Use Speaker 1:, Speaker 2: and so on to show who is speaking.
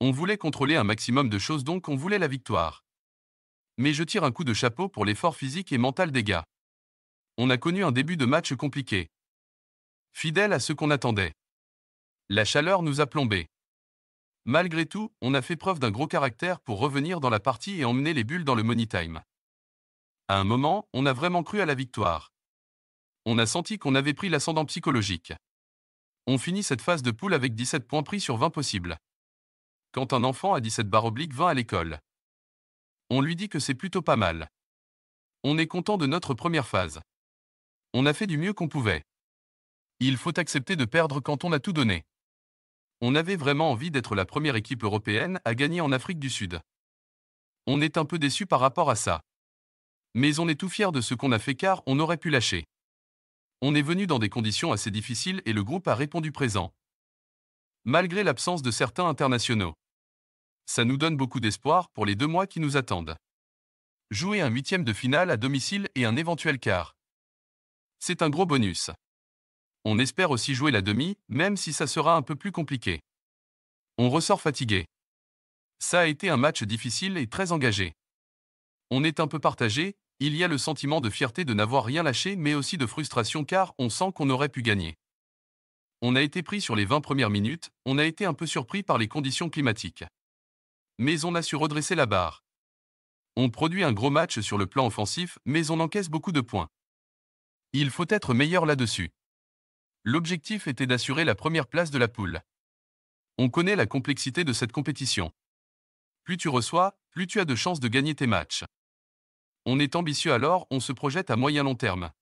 Speaker 1: On voulait contrôler un maximum de choses donc on voulait la victoire. Mais je tire un coup de chapeau pour l'effort physique et mental des gars. On a connu un début de match compliqué. Fidèle à ce qu'on attendait. La chaleur nous a plombés. Malgré tout, on a fait preuve d'un gros caractère pour revenir dans la partie et emmener les bulles dans le money time. À un moment, on a vraiment cru à la victoire. On a senti qu'on avait pris l'ascendant psychologique. On finit cette phase de poule avec 17 points pris sur 20 possibles quand un enfant à 17 barres oblique 20 à l'école. On lui dit que c'est plutôt pas mal. On est content de notre première phase. On a fait du mieux qu'on pouvait. Il faut accepter de perdre quand on a tout donné. On avait vraiment envie d'être la première équipe européenne à gagner en Afrique du Sud. On est un peu déçu par rapport à ça. Mais on est tout fier de ce qu'on a fait car on aurait pu lâcher. On est venu dans des conditions assez difficiles et le groupe a répondu présent, malgré l'absence de certains internationaux. Ça nous donne beaucoup d'espoir pour les deux mois qui nous attendent. Jouer un huitième de finale à domicile et un éventuel quart. C'est un gros bonus. On espère aussi jouer la demi, même si ça sera un peu plus compliqué. On ressort fatigué. Ça a été un match difficile et très engagé. On est un peu partagé, il y a le sentiment de fierté de n'avoir rien lâché mais aussi de frustration car on sent qu'on aurait pu gagner. On a été pris sur les 20 premières minutes, on a été un peu surpris par les conditions climatiques. Mais on a su redresser la barre. On produit un gros match sur le plan offensif, mais on encaisse beaucoup de points. Il faut être meilleur là-dessus. L'objectif était d'assurer la première place de la poule. On connaît la complexité de cette compétition. Plus tu reçois, plus tu as de chances de gagner tes matchs. On est ambitieux alors, on se projette à moyen long terme.